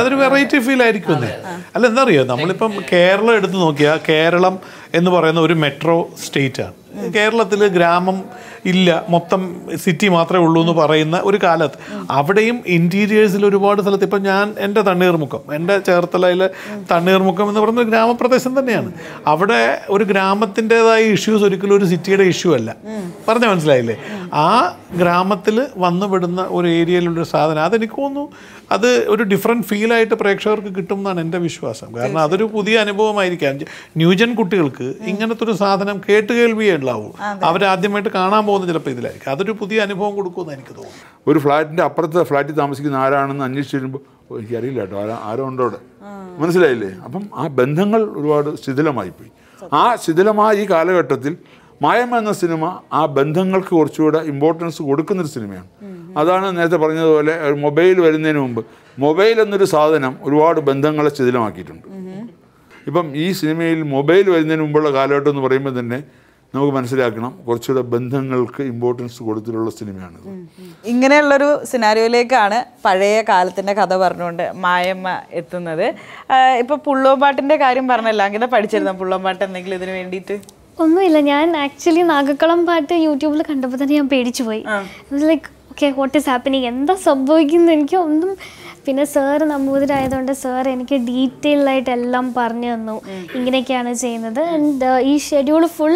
അതൊരു വെറൈറ്റി ഫീൽ ആയിരിക്കും അല്ല എന്താ അറിയോ നമ്മളിപ്പം കേരളം എടുത്തു നോക്കിയാൽ കേരളം എന്ന് പറയുന്ന ഒരു മെട്രോ സ്റ്റേറ്റ് ആണ് കേരളത്തിൽ ഗ്രാമം ഇല്ല മൊത്തം സിറ്റി മാത്രമേ ഉള്ളൂ എന്ന് പറയുന്ന ഒരു കാലത്ത് അവിടെയും ഇൻറ്റീരിയേഴ്സിൽ ഒരുപാട് സ്ഥലത്ത് ഇപ്പം ഞാൻ എൻ്റെ തണ്ണീർമുഖം എൻ്റെ ചേർത്തലയിലെ തണ്ണീർമുഖം എന്ന് പറയുന്നത് ഒരു ഗ്രാമപ്രദേശം തന്നെയാണ് അവിടെ ഒരു ഗ്രാമത്തിൻ്റെതായ ഇഷ്യൂസ് ഒരിക്കലും ഒരു സിറ്റിയുടെ ഇഷ്യൂ അല്ല പറഞ്ഞ മനസ്സിലായില്ലേ ആ ഗ്രാമത്തിൽ വന്നുപെടുന്ന ഒരു ഏരിയയിലുള്ളൊരു സാധനം അതെനിക്ക് തോന്നുന്നു അത് ഒരു ഡിഫറെൻറ്റ് ഫീലായിട്ട് പ്രേക്ഷകർക്ക് കിട്ടും എന്നാണ് എൻ്റെ വിശ്വാസം കാരണം അതൊരു പുതിയ അനുഭവമായിരിക്കാം ന്യൂജൻ കുട്ടികൾക്ക് ഇങ്ങനത്തെ ഒരു സാധനം കേൾവിയേ ഉണ്ടാവൂ അവരാദ്യമായിട്ട് കാണാൻ പോകുന്ന തോന്നുന്നു ചിലപ്പോൾ ഇതിലായിരിക്കും അതൊരു പുതിയ അനുഭവം കൊടുക്കുമെന്ന് എനിക്ക് തോന്നുന്നു ഒരു ഫ്ലാറ്റിൻ്റെ അപ്പുറത്തെ ഫ്ലാറ്റിൽ താമസിക്കുന്ന ആരാണെന്ന് അന്വേഷിച്ചു വരുമ്പോൾ എനിക്കറിയില്ല കേട്ടോ ആരാ ആരോ ഉണ്ടോ അവിടെ മനസ്സിലായില്ലേ അപ്പം ആ ബന്ധങ്ങൾ ഒരുപാട് ശിഥിലമായിപ്പോയി ആ ശിഥിലമായ ഈ കാലഘട്ടത്തിൽ മായം എന്ന സിനിമ ആ ബന്ധങ്ങൾക്ക് കുറച്ചുകൂടെ ഇമ്പോർട്ടൻസ് കൊടുക്കുന്നൊരു സിനിമയാണ് അതാണ് നേരത്തെ പറഞ്ഞതുപോലെ മൊബൈൽ വരുന്നതിന് മുമ്പ് മൊബൈൽ എന്നൊരു സാധനം ഒരുപാട് ബന്ധങ്ങളെ ശിഥിലമാക്കിയിട്ടുണ്ട് ഇപ്പം ഈ സിനിമയിൽ മൊബൈൽ വരുന്നതിന് മുമ്പുള്ള കാലഘട്ടം എന്ന് പറയുമ്പോൾ തന്നെ നമുക്ക് മനസ്സിലാക്കണം കുറച്ചുകൂടെ ബന്ധങ്ങൾക്ക് ഇമ്പോർട്ടൻസ് കൊടുത്തിട്ടുള്ള സിനിമയാണ് ഇങ്ങനെയുള്ളൊരു സിനാരിയോയിലേക്കാണ് പഴയ കാലത്തിൻ്റെ കഥ പറഞ്ഞുകൊണ്ട് മായമ്മ എത്തുന്നത് ഇപ്പോൾ പുള്ളോമ്പാട്ടിൻ്റെ കാര്യം പറഞ്ഞല്ലോ അങ്ങനെ പഠിച്ചിരുന്നോ പുള്ളോമ്പാട്ട് എന്തെങ്കിലും ഇതിന് വേണ്ടിയിട്ട് ഒന്നുമില്ല ഞാൻ ആക്ച്വലി നാഗക്കളം പാട്ട് യൂട്യൂബിൽ കണ്ടപ്പോൾ തന്നെ ഞാൻ പേടിച്ചു പോയി like okay what is happening എന്താ സംഭവിക്കുന്നത് എനിക്ക് ഒന്നും പിന്നെ സാർ നമ്പൂതിരായതുകൊണ്ട് സാർ എനിക്ക് ഡീറ്റെയിൽ ആയിട്ട് എല്ലാം പറഞ്ഞു തന്നു ഇങ്ങനെയൊക്കെയാണ് ചെയ്യുന്നത് ആൻഡ് uh, ഈ ഷെഡ്യൂൾ ഫുൾ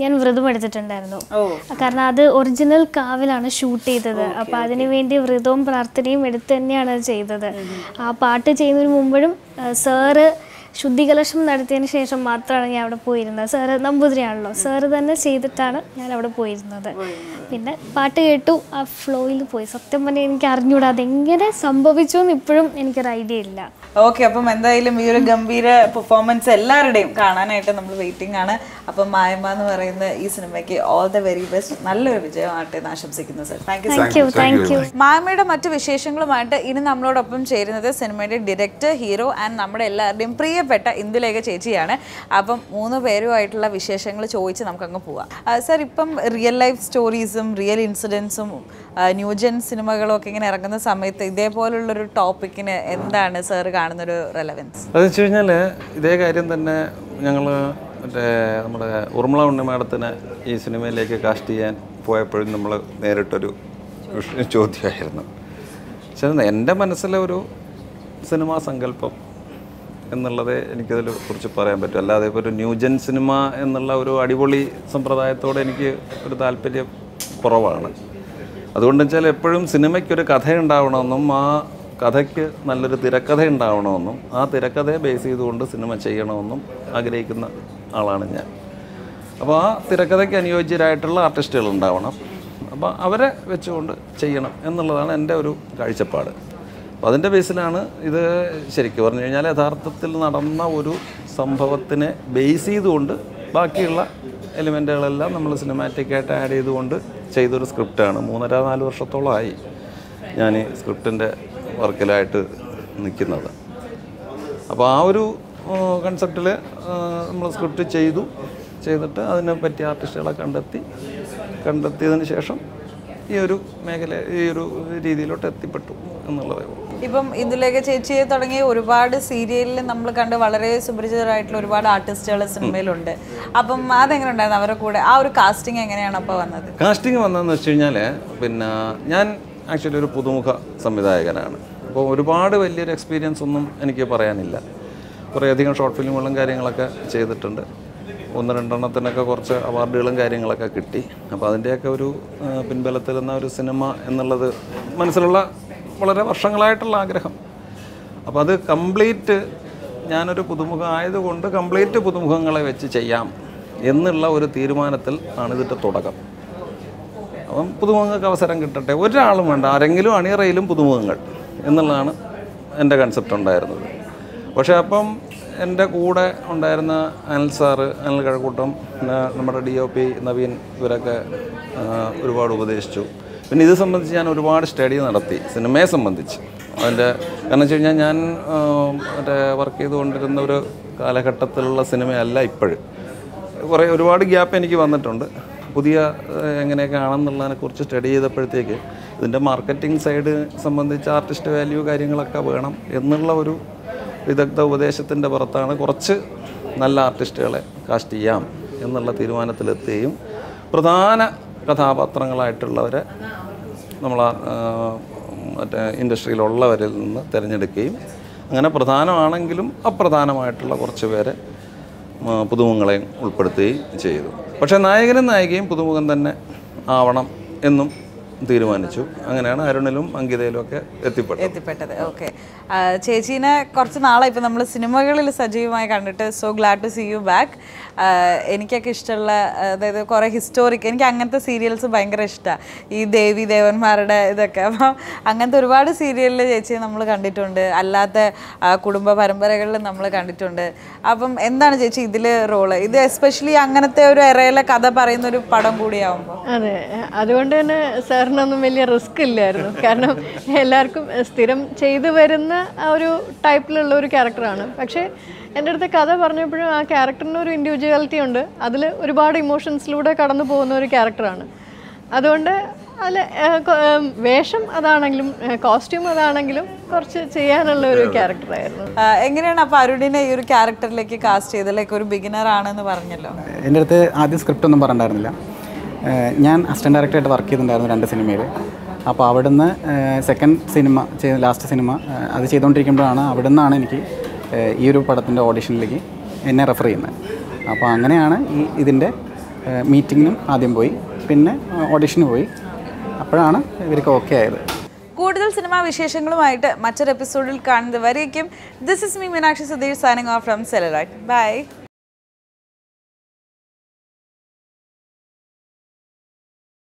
ഞാൻ വ്രതം എടുത്തിട്ടുണ്ടായിരുന്നു കാരണം അത് ഒറിജിനൽ കാവിലാണ് ഷൂട്ട് ചെയ്തത് അപ്പം അതിനുവേണ്ടി വ്രതവും പ്രാർത്ഥനയും എടുത്തു തന്നെയാണ് ചെയ്തത് ആ പാട്ട് ചെയ്യുന്നതിന് മുമ്പും സാറ് uh, ശുദ്ധികലശം നടത്തിയതിന് ശേഷം മാത്രമാണ് ഞാൻ അവിടെ പോയിരുന്നത് സാറ് നമ്പൂതിരിയാണല്ലോ സാറ് തന്നെ ചെയ്തിട്ടാണ് ഞാൻ അവിടെ പോയിരുന്നത് പിന്നെ പാട്ട് കേട്ടു ആ ഫ്ലോയിൽ പോയി സത്യം പറഞ്ഞാൽ എനിക്ക് അറിഞ്ഞൂടാ അതെങ്ങനെ സംഭവിച്ചു എന്ന് ഇപ്പോഴും എനിക്കൊരു ഐഡിയ ഇല്ല ഓക്കെ അപ്പം എന്തായാലും ഈ ഒരു ഗംഭീര പെർഫോമൻസ് എല്ലാവരുടെയും കാണാനായിട്ട് നമ്മൾ വെയിറ്റിംഗ് ആണ് അപ്പം മായമ്മ എന്ന് പറയുന്ന ഈ സിനിമയ്ക്ക് ഓൾ ദ വെരി ബെസ്റ്റ് നല്ലൊരു വിജയമാകട്ടെ എന്ന് ആശംസിക്കുന്നു sir thank you thank you മായമ്മയുടെ മറ്റു വിശേഷങ്ങളുമായിട്ട് ഇനി നമ്മളോടൊപ്പം ചേരുന്നത് സിനിമയുടെ ഡിറക്ടർ ഹീറോ ആൻഡ് നമ്മുടെ എല്ലാവരുടെയും പ്രിയ പ്രിയപ്പെട്ട ഇന്ദുലേഖ ചേച്ചിയാണ് അപ്പം മൂന്ന് പേരുമായിട്ടുള്ള വിശേഷങ്ങൾ ചോദിച്ച് നമുക്കങ്ങ് പോവാം സർ ഇപ്പം റിയൽ ലൈഫ് സ്റ്റോറീസും റിയൽ ഇൻസിഡൻസും ന്യൂജൻ സിനിമകളും ഒക്കെ ഇങ്ങനെ ഇറങ്ങുന്ന സമയത്ത് ഇതേപോലുള്ളൊരു ടോപ്പിക്കിന് എന്താണ് സാർ കാണുന്നൊരു റെലവൻസ് അത് വെച്ച് കഴിഞ്ഞാൽ ഇതേ കാര്യം തന്നെ ഞങ്ങൾ മറ്റേ നമ്മുടെ ഉർമ്മള ഉണ്ണി മാഡത്തിന് ഈ സിനിമയിലേക്ക് കാസ്റ്റ് ചെയ്യാൻ പോയപ്പോഴും നമ്മൾ നേരിട്ടൊരു ചോദ്യമായിരുന്നു പക്ഷേ എൻ്റെ മനസ്സിലെ ഒരു സിനിമാ സങ്കല്പം എന്നുള്ളതേ എനിക്കതിൽ കുറിച്ച് പറയാൻ പറ്റും അല്ലാതെ ഇപ്പോൾ ഒരു ന്യൂജൻ സിനിമ എന്നുള്ള ഒരു അടിപൊളി സമ്പ്രദായത്തോടെ എനിക്ക് ഒരു താല്പര്യം കുറവാണ് അതുകൊണ്ട് വെച്ചാൽ എപ്പോഴും സിനിമയ്ക്കൊരു കഥ ഉണ്ടാവണമെന്നും ആ കഥയ്ക്ക് നല്ലൊരു തിരക്കഥ ഉണ്ടാവണമെന്നും ആ തിരക്കഥയെ ബേസ് ചെയ്തുകൊണ്ട് സിനിമ ചെയ്യണമെന്നും ആഗ്രഹിക്കുന്ന ആളാണ് ഞാൻ അപ്പോൾ ആ തിരക്കഥയ്ക്ക് അനുയോജ്യരായിട്ടുള്ള ആർട്ടിസ്റ്റുകൾ ഉണ്ടാവണം അപ്പോൾ അവരെ വെച്ചുകൊണ്ട് ചെയ്യണം എന്നുള്ളതാണ് എൻ്റെ ഒരു കാഴ്ചപ്പാട് അപ്പോൾ അതിൻ്റെ ബേസിലാണ് ഇത് ശരിക്കും പറഞ്ഞു കഴിഞ്ഞാൽ യഥാർത്ഥത്തിൽ നടന്ന ഒരു സംഭവത്തിനെ ബേസ് ചെയ്തുകൊണ്ട് ബാക്കിയുള്ള എലിമെൻറ്റുകളെല്ലാം നമ്മൾ സിനിമാറ്റിക്കായിട്ട് ആഡ് ചെയ്തുകൊണ്ട് ചെയ്തൊരു സ്ക്രിപ്റ്റാണ് മൂന്നര നാല് വർഷത്തോളമായി ഞാൻ ഈ സ്ക്രിപ്റ്റിൻ്റെ വർക്കിലായിട്ട് നിൽക്കുന്നത് അപ്പോൾ ആ ഒരു കൺസെപ്റ്റിൽ നമ്മൾ സ്ക്രിപ്റ്റ് ചെയ്തു ചെയ്തിട്ട് അതിനെ പറ്റിയ ആർട്ടിസ്റ്റുകളെ കണ്ടെത്തി കണ്ടെത്തിയതിന് ശേഷം ഈ ഒരു മേഖല ഈ ഒരു രീതിയിലോട്ട് എത്തിപ്പെട്ടു എന്നുള്ളതേ ഉള്ളൂ ഇപ്പം ഇതിലേക്ക് ചേച്ചിയെ തുടങ്ങി ഒരുപാട് സീരിയലിൽ നമ്മൾ കണ്ട് വളരെ സുപരിചിതരായിട്ടുള്ള ഒരുപാട് ആർട്ടിസ്റ്റുകൾ സിനിമയിലുണ്ട് അപ്പം അതെങ്ങനെ ഉണ്ടായിരുന്നു അവരുടെ കൂടെ ആ ഒരു കാസ്റ്റിംഗ് എങ്ങനെയാണ് അപ്പോൾ വന്നത് കാസ്റ്റിംഗ് വന്നതെന്ന് വെച്ച് കഴിഞ്ഞാൽ പിന്നെ ഞാൻ ആക്ച്വലി ഒരു പുതുമുഖ സംവിധായകനാണ് അപ്പോൾ ഒരുപാട് വലിയൊരു എക്സ്പീരിയൻസ് ഒന്നും എനിക്ക് പറയാനില്ല കുറേയധികം ഷോർട്ട് ഫിലിമുകളും കാര്യങ്ങളൊക്കെ ചെയ്തിട്ടുണ്ട് ഒന്ന് രണ്ടെണ്ണത്തിനൊക്കെ കുറച്ച് അവാർഡുകളും കാര്യങ്ങളൊക്കെ കിട്ടി അപ്പോൾ അതിൻ്റെയൊക്കെ ഒരു പിൻബലത്തിൽ നിന്ന ഒരു സിനിമ എന്നുള്ളത് മനസ്സിലുള്ള വളരെ വർഷങ്ങളായിട്ടുള്ള ആഗ്രഹം അപ്പോൾ അത് കംപ്ലീറ്റ് ഞാനൊരു പുതുമുഖം ആയതുകൊണ്ട് കംപ്ലീറ്റ് പുതുമുഖങ്ങളെ വെച്ച് ചെയ്യാം എന്നുള്ള ഒരു തീരുമാനത്തിൽ ആണ് ഇതിൻ്റെ തുടക്കം അപ്പം പുതുമുഖങ്ങൾക്ക് അവസരം കിട്ടട്ടെ ഒരാളും വേണ്ട ആരെങ്കിലും അണിയറയിലും പുതുമുഖങ്ങൾ എന്നുള്ളതാണ് എൻ്റെ കൺസെപ്റ്റ് ഉണ്ടായിരുന്നത് പക്ഷേ അപ്പം എൻ്റെ കൂടെ ഉണ്ടായിരുന്ന അനിൽ സാറ് അനിൽ കഴക്കൂട്ടം പിന്നെ നമ്മുടെ ഡി ഒ പി നവീൻ ഇവരൊക്കെ ഒരുപാട് ഉപദേശിച്ചു പിന്നെ ഇത് സംബന്ധിച്ച് ഞാൻ ഒരുപാട് സ്റ്റഡി നടത്തി സിനിമയെ സംബന്ധിച്ച് അതിൻ്റെ കാരണം വെച്ച് കഴിഞ്ഞാൽ ഞാൻ മറ്റേ വർക്ക് ചെയ്തുകൊണ്ടിരുന്ന ഒരു കാലഘട്ടത്തിലുള്ള സിനിമയല്ല ഇപ്പോഴും കുറേ ഒരുപാട് ഗ്യാപ്പ് എനിക്ക് വന്നിട്ടുണ്ട് പുതിയ എങ്ങനെയൊക്കെ കുറിച്ച് സ്റ്റഡി ചെയ്തപ്പോഴത്തേക്ക് ഇതിൻ്റെ മാർക്കറ്റിംഗ് സൈഡ് സംബന്ധിച്ച് ആർട്ടിസ്റ്റ് വാല്യൂ കാര്യങ്ങളൊക്കെ വേണം എന്നുള്ള ഒരു വിദഗ്ധ ഉപദേശത്തിൻ്റെ പുറത്താണ് കുറച്ച് നല്ല ആർട്ടിസ്റ്റുകളെ കാസ്റ്റ് ചെയ്യാം എന്നുള്ള തീരുമാനത്തിലെത്തുകയും പ്രധാന കഥാപാത്രങ്ങളായിട്ടുള്ളവരെ നമ്മൾ മറ്റേ ഇൻഡസ്ട്രിയിലുള്ളവരിൽ നിന്ന് തിരഞ്ഞെടുക്കുകയും അങ്ങനെ പ്രധാനമാണെങ്കിലും അപ്രധാനമായിട്ടുള്ള കുറച്ച് പേരെ പുതുമുഖങ്ങളെയും ഉൾപ്പെടുത്തുകയും ചെയ്തു പക്ഷേ നായകനും നായികയും പുതുമുഖം തന്നെ ആവണം എന്നും തീരുമാനിച്ചു അങ്ങനെയാണ് അരുണിലും അങ്കിതയിലും ഒക്കെ എത്തിപ്പെട്ടത് എത്തിപ്പെട്ടത് ഓക്കെ ചേച്ചീനെ കുറച്ച് നാളെ ഇപ്പം നമ്മൾ സിനിമകളിൽ സജീവമായി കണ്ടിട്ട് so glad to see you back എനിക്കൊക്കെ ഇഷ്ടമുള്ള അതായത് കുറേ ഹിസ്റ്റോറിക് എനിക്ക് അങ്ങനത്തെ സീരിയൽസ് ഭയങ്കര ഇഷ്ടമാണ് ഈ ദേവി ദേവന്മാരുടെ ഇതൊക്കെ അപ്പം അങ്ങനത്തെ ഒരുപാട് സീരിയലിൽ ചേച്ചിയെ നമ്മൾ കണ്ടിട്ടുണ്ട് അല്ലാത്ത കുടുംബ പരമ്പരകളിൽ നമ്മൾ കണ്ടിട്ടുണ്ട് അപ്പം എന്താണ് ചേച്ചി ഇതിൽ റോള് ഇത് എസ്പെഷ്യലി അങ്ങനത്തെ ഒരു എറയിലെ കഥ പറയുന്ന ഒരു പടം കൂടിയാവുമ്പോൾ അതെ അതുകൊണ്ട് തന്നെ സാറിന് കയറണമൊന്നും വലിയ റിസ്ക് ഇല്ലായിരുന്നു കാരണം എല്ലാവർക്കും സ്ഥിരം ചെയ്തു വരുന്ന ആ ഒരു ടൈപ്പിലുള്ള ഒരു ക്യാരക്ടറാണ് പക്ഷേ എൻ്റെ അടുത്ത് കഥ പറഞ്ഞപ്പോഴും ആ ക്യാരക്ടറിന് ഒരു ഇൻഡിവിജ്വാലിറ്റി ഉണ്ട് അതിൽ ഒരുപാട് ഇമോഷൻസിലൂടെ കടന്നു പോകുന്ന ഒരു ക്യാരക്ടറാണ് അതുകൊണ്ട് അല്ല വേഷം അതാണെങ്കിലും കോസ്റ്റ്യൂം അതാണെങ്കിലും കുറച്ച് ചെയ്യാനുള്ള ഒരു ക്യാരക്ടറായിരുന്നു എങ്ങനെയാണ് അപ്പോൾ അരുണിനെ ഈ ഒരു ക്യാരക്ടറിലേക്ക് കാസ്റ്റ് ചെയ്ത് ലൈക്ക് ഒരു ബിഗിനർ ആണെന്ന് പറഞ്ഞല്ലോ എൻ്റെ അടുത്ത് ആദ്യം സ്ക്രിപ്റ്റ് ഒന്നും പറഞ്ഞിട്ടുണ്ടായിരുന്നില്ല ഞാൻ അസിസ്റ്റൻ്റ് ഡയറക്ടറായിട്ട് വർക്ക് ചെയ്തിട്ടുണ്ടായിരുന്നു രണ്ട് സിനിമയിൽ അപ്പോൾ അവിടുന്ന് സെക്കൻഡ് സിനിമ ചെയ്ത ലാസ്റ്റ് സിനിമ അത് ചെയ്തുകൊണ്ടിരിക്കുമ്പോഴാണ് നിന്നാണ് എനിക്ക് ഈ ഒരു പടത്തിൻ്റെ ഓഡിഷനിലേക്ക് എന്നെ റെഫർ ചെയ്യുന്നത് അപ്പോൾ അങ്ങനെയാണ് ഈ ഇതിൻ്റെ മീറ്റിങ്ങിനും ആദ്യം പോയി പിന്നെ ഓഡിഷന് പോയി അപ്പോഴാണ് ഇവർക്ക് ഓക്കെ ആയത് കൂടുതൽ സിനിമാ വിശേഷങ്ങളുമായിട്ട് മറ്റൊരു എപ്പിസോഡിൽ കാണുന്നത് വരെയും this is me Meenakshi Sudheer signing off from സെലറൈറ്റ് ബൈ